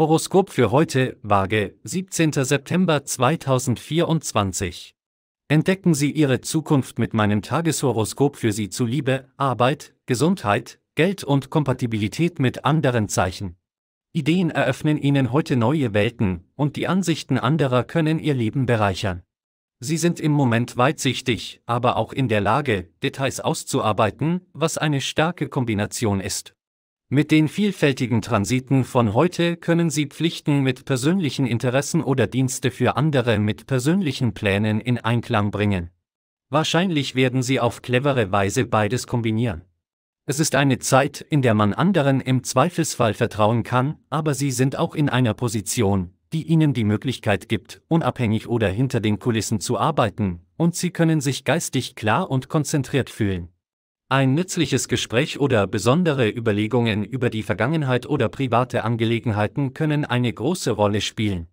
Horoskop für heute, Waage, 17. September 2024. Entdecken Sie Ihre Zukunft mit meinem Tageshoroskop für Sie zu Liebe, Arbeit, Gesundheit, Geld und Kompatibilität mit anderen Zeichen. Ideen eröffnen Ihnen heute neue Welten, und die Ansichten anderer können Ihr Leben bereichern. Sie sind im Moment weitsichtig, aber auch in der Lage, Details auszuarbeiten, was eine starke Kombination ist. Mit den vielfältigen Transiten von heute können Sie Pflichten mit persönlichen Interessen oder Dienste für andere mit persönlichen Plänen in Einklang bringen. Wahrscheinlich werden Sie auf clevere Weise beides kombinieren. Es ist eine Zeit, in der man anderen im Zweifelsfall vertrauen kann, aber Sie sind auch in einer Position, die Ihnen die Möglichkeit gibt, unabhängig oder hinter den Kulissen zu arbeiten, und Sie können sich geistig klar und konzentriert fühlen. Ein nützliches Gespräch oder besondere Überlegungen über die Vergangenheit oder private Angelegenheiten können eine große Rolle spielen.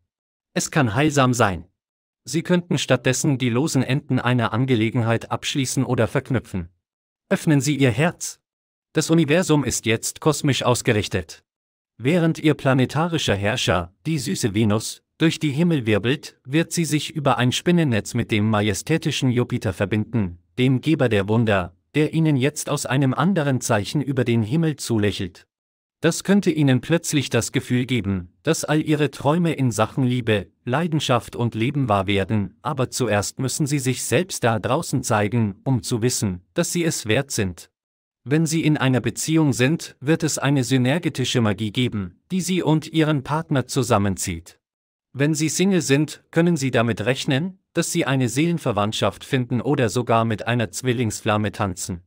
Es kann heilsam sein. Sie könnten stattdessen die losen Enden einer Angelegenheit abschließen oder verknüpfen. Öffnen Sie Ihr Herz. Das Universum ist jetzt kosmisch ausgerichtet. Während Ihr planetarischer Herrscher, die süße Venus, durch die Himmel wirbelt, wird sie sich über ein Spinnennetz mit dem majestätischen Jupiter verbinden, dem Geber der Wunder, der ihnen jetzt aus einem anderen Zeichen über den Himmel zulächelt. Das könnte ihnen plötzlich das Gefühl geben, dass all ihre Träume in Sachen Liebe, Leidenschaft und Leben wahr werden, aber zuerst müssen sie sich selbst da draußen zeigen, um zu wissen, dass sie es wert sind. Wenn sie in einer Beziehung sind, wird es eine synergetische Magie geben, die sie und ihren Partner zusammenzieht. Wenn sie Single sind, können sie damit rechnen, dass sie eine Seelenverwandtschaft finden oder sogar mit einer Zwillingsflamme tanzen.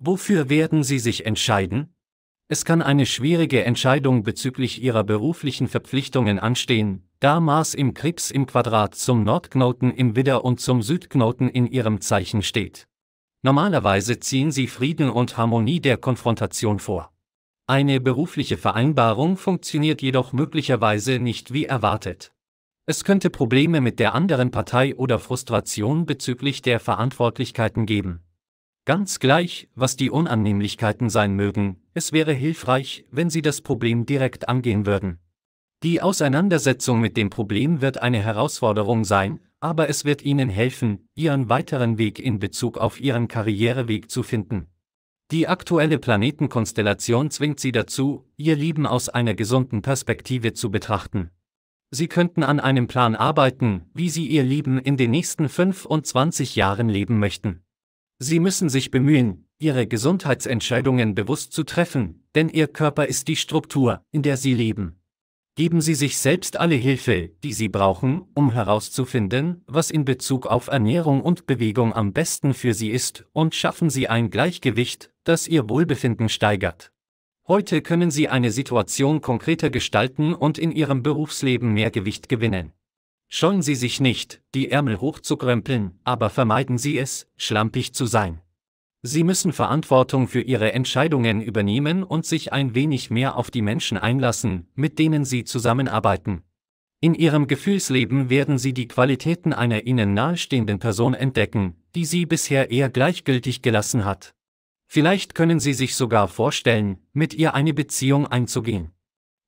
Wofür werden sie sich entscheiden? Es kann eine schwierige Entscheidung bezüglich ihrer beruflichen Verpflichtungen anstehen, da Mars im Krebs im Quadrat zum Nordknoten im Widder und zum Südknoten in ihrem Zeichen steht. Normalerweise ziehen sie Frieden und Harmonie der Konfrontation vor. Eine berufliche Vereinbarung funktioniert jedoch möglicherweise nicht wie erwartet. Es könnte Probleme mit der anderen Partei oder Frustration bezüglich der Verantwortlichkeiten geben. Ganz gleich, was die Unannehmlichkeiten sein mögen, es wäre hilfreich, wenn Sie das Problem direkt angehen würden. Die Auseinandersetzung mit dem Problem wird eine Herausforderung sein, aber es wird Ihnen helfen, Ihren weiteren Weg in Bezug auf Ihren Karriereweg zu finden. Die aktuelle Planetenkonstellation zwingt Sie dazu, Ihr Leben aus einer gesunden Perspektive zu betrachten. Sie könnten an einem Plan arbeiten, wie Sie Ihr Leben in den nächsten 25 Jahren leben möchten. Sie müssen sich bemühen, Ihre Gesundheitsentscheidungen bewusst zu treffen, denn Ihr Körper ist die Struktur, in der Sie leben. Geben Sie sich selbst alle Hilfe, die Sie brauchen, um herauszufinden, was in Bezug auf Ernährung und Bewegung am besten für Sie ist, und schaffen Sie ein Gleichgewicht, das Ihr Wohlbefinden steigert. Heute können Sie eine Situation konkreter gestalten und in Ihrem Berufsleben mehr Gewicht gewinnen. Scheuen Sie sich nicht, die Ärmel hochzukrempeln, aber vermeiden Sie es, schlampig zu sein. Sie müssen Verantwortung für Ihre Entscheidungen übernehmen und sich ein wenig mehr auf die Menschen einlassen, mit denen Sie zusammenarbeiten. In Ihrem Gefühlsleben werden Sie die Qualitäten einer Ihnen nahestehenden Person entdecken, die Sie bisher eher gleichgültig gelassen hat. Vielleicht können Sie sich sogar vorstellen, mit ihr eine Beziehung einzugehen.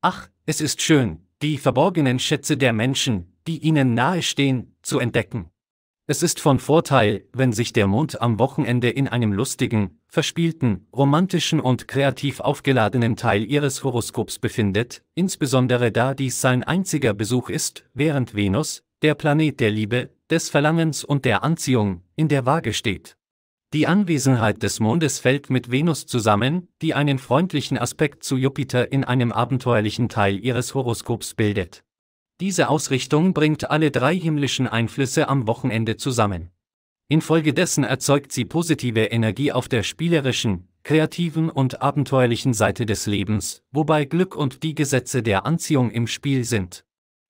Ach, es ist schön, die verborgenen Schätze der Menschen, die Ihnen nahestehen, zu entdecken. Es ist von Vorteil, wenn sich der Mond am Wochenende in einem lustigen, verspielten, romantischen und kreativ aufgeladenen Teil Ihres Horoskops befindet, insbesondere da dies sein einziger Besuch ist, während Venus, der Planet der Liebe, des Verlangens und der Anziehung, in der Waage steht. Die Anwesenheit des Mondes fällt mit Venus zusammen, die einen freundlichen Aspekt zu Jupiter in einem abenteuerlichen Teil ihres Horoskops bildet. Diese Ausrichtung bringt alle drei himmlischen Einflüsse am Wochenende zusammen. Infolgedessen erzeugt sie positive Energie auf der spielerischen, kreativen und abenteuerlichen Seite des Lebens, wobei Glück und die Gesetze der Anziehung im Spiel sind.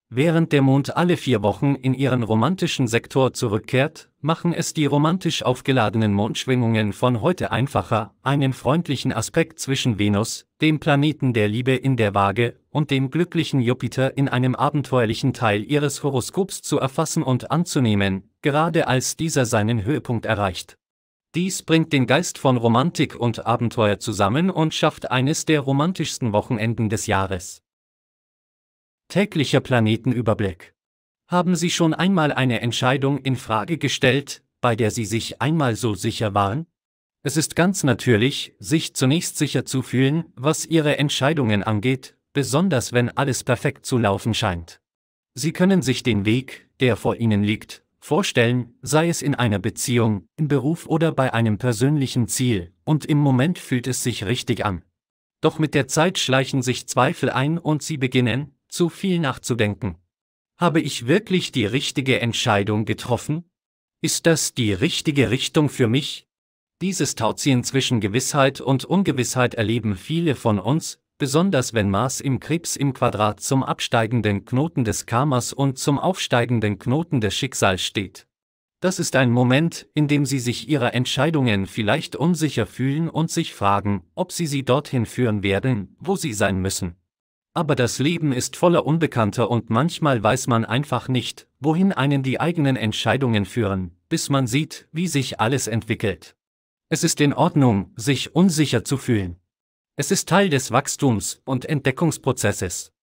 Während der Mond alle vier Wochen in ihren romantischen Sektor zurückkehrt, machen es die romantisch aufgeladenen Mondschwingungen von heute einfacher, einen freundlichen Aspekt zwischen Venus, dem Planeten der Liebe in der Waage, und dem glücklichen Jupiter in einem abenteuerlichen Teil ihres Horoskops zu erfassen und anzunehmen, gerade als dieser seinen Höhepunkt erreicht. Dies bringt den Geist von Romantik und Abenteuer zusammen und schafft eines der romantischsten Wochenenden des Jahres. Täglicher Planetenüberblick haben Sie schon einmal eine Entscheidung in Frage gestellt, bei der Sie sich einmal so sicher waren? Es ist ganz natürlich, sich zunächst sicher zu fühlen, was Ihre Entscheidungen angeht, besonders wenn alles perfekt zu laufen scheint. Sie können sich den Weg, der vor Ihnen liegt, vorstellen, sei es in einer Beziehung, im Beruf oder bei einem persönlichen Ziel, und im Moment fühlt es sich richtig an. Doch mit der Zeit schleichen sich Zweifel ein und Sie beginnen, zu viel nachzudenken. Habe ich wirklich die richtige Entscheidung getroffen? Ist das die richtige Richtung für mich? Dieses Tauziehen zwischen Gewissheit und Ungewissheit erleben viele von uns, besonders wenn Mars im Krebs im Quadrat zum absteigenden Knoten des Karmas und zum aufsteigenden Knoten des Schicksals steht. Das ist ein Moment, in dem sie sich ihrer Entscheidungen vielleicht unsicher fühlen und sich fragen, ob sie sie dorthin führen werden, wo sie sein müssen. Aber das Leben ist voller Unbekannter und manchmal weiß man einfach nicht, wohin einen die eigenen Entscheidungen führen, bis man sieht, wie sich alles entwickelt. Es ist in Ordnung, sich unsicher zu fühlen. Es ist Teil des Wachstums und Entdeckungsprozesses.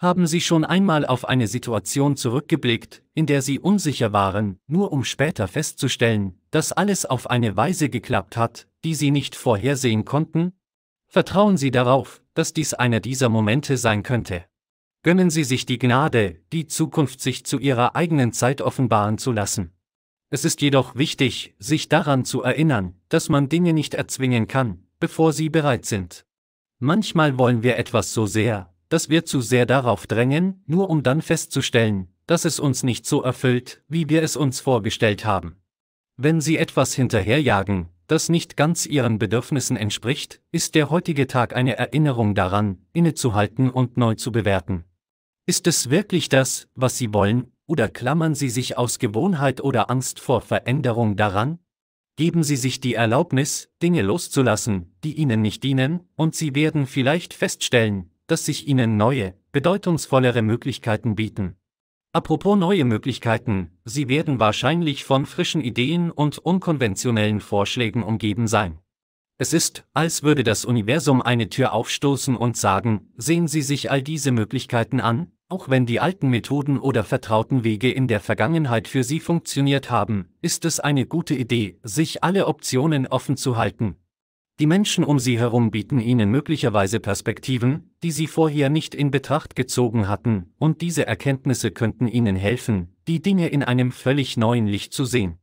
Haben Sie schon einmal auf eine Situation zurückgeblickt, in der Sie unsicher waren, nur um später festzustellen, dass alles auf eine Weise geklappt hat, die Sie nicht vorhersehen konnten? Vertrauen Sie darauf, dass dies einer dieser Momente sein könnte. Gönnen Sie sich die Gnade, die Zukunft sich zu Ihrer eigenen Zeit offenbaren zu lassen. Es ist jedoch wichtig, sich daran zu erinnern, dass man Dinge nicht erzwingen kann, bevor sie bereit sind. Manchmal wollen wir etwas so sehr, dass wir zu sehr darauf drängen, nur um dann festzustellen, dass es uns nicht so erfüllt, wie wir es uns vorgestellt haben. Wenn Sie etwas hinterherjagen, das nicht ganz ihren Bedürfnissen entspricht, ist der heutige Tag eine Erinnerung daran, innezuhalten und neu zu bewerten. Ist es wirklich das, was Sie wollen, oder klammern Sie sich aus Gewohnheit oder Angst vor Veränderung daran? Geben Sie sich die Erlaubnis, Dinge loszulassen, die Ihnen nicht dienen, und Sie werden vielleicht feststellen, dass sich Ihnen neue, bedeutungsvollere Möglichkeiten bieten. Apropos neue Möglichkeiten, Sie werden wahrscheinlich von frischen Ideen und unkonventionellen Vorschlägen umgeben sein. Es ist, als würde das Universum eine Tür aufstoßen und sagen, sehen Sie sich all diese Möglichkeiten an, auch wenn die alten Methoden oder vertrauten Wege in der Vergangenheit für Sie funktioniert haben, ist es eine gute Idee, sich alle Optionen offen zu halten, die Menschen um sie herum bieten ihnen möglicherweise Perspektiven, die sie vorher nicht in Betracht gezogen hatten, und diese Erkenntnisse könnten ihnen helfen, die Dinge in einem völlig neuen Licht zu sehen.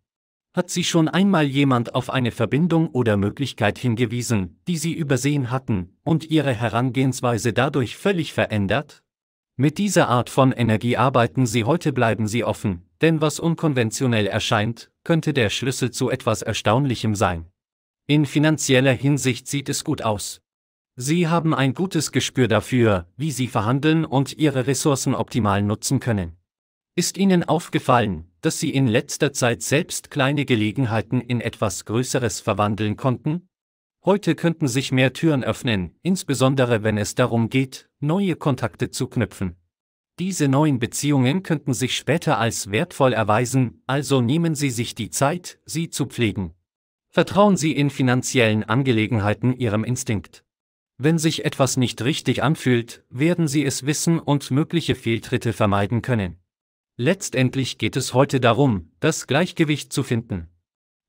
Hat sie schon einmal jemand auf eine Verbindung oder Möglichkeit hingewiesen, die sie übersehen hatten, und ihre Herangehensweise dadurch völlig verändert? Mit dieser Art von Energie arbeiten sie heute, bleiben sie offen, denn was unkonventionell erscheint, könnte der Schlüssel zu etwas Erstaunlichem sein. In finanzieller Hinsicht sieht es gut aus. Sie haben ein gutes Gespür dafür, wie Sie verhandeln und Ihre Ressourcen optimal nutzen können. Ist Ihnen aufgefallen, dass Sie in letzter Zeit selbst kleine Gelegenheiten in etwas Größeres verwandeln konnten? Heute könnten sich mehr Türen öffnen, insbesondere wenn es darum geht, neue Kontakte zu knüpfen. Diese neuen Beziehungen könnten sich später als wertvoll erweisen, also nehmen Sie sich die Zeit, sie zu pflegen. Vertrauen Sie in finanziellen Angelegenheiten Ihrem Instinkt. Wenn sich etwas nicht richtig anfühlt, werden Sie es wissen und mögliche Fehltritte vermeiden können. Letztendlich geht es heute darum, das Gleichgewicht zu finden.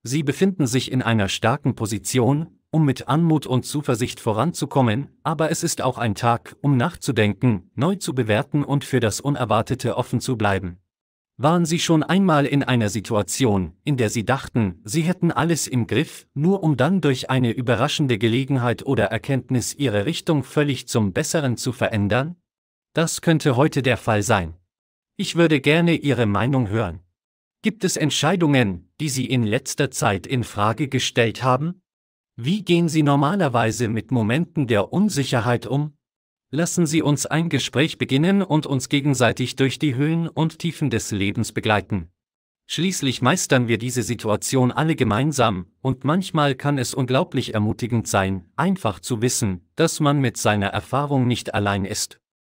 Sie befinden sich in einer starken Position, um mit Anmut und Zuversicht voranzukommen, aber es ist auch ein Tag, um nachzudenken, neu zu bewerten und für das Unerwartete offen zu bleiben. Waren Sie schon einmal in einer Situation, in der Sie dachten, Sie hätten alles im Griff, nur um dann durch eine überraschende Gelegenheit oder Erkenntnis Ihre Richtung völlig zum Besseren zu verändern? Das könnte heute der Fall sein. Ich würde gerne Ihre Meinung hören. Gibt es Entscheidungen, die Sie in letzter Zeit in Frage gestellt haben? Wie gehen Sie normalerweise mit Momenten der Unsicherheit um? Lassen Sie uns ein Gespräch beginnen und uns gegenseitig durch die Höhen und Tiefen des Lebens begleiten. Schließlich meistern wir diese Situation alle gemeinsam, und manchmal kann es unglaublich ermutigend sein, einfach zu wissen, dass man mit seiner Erfahrung nicht allein ist.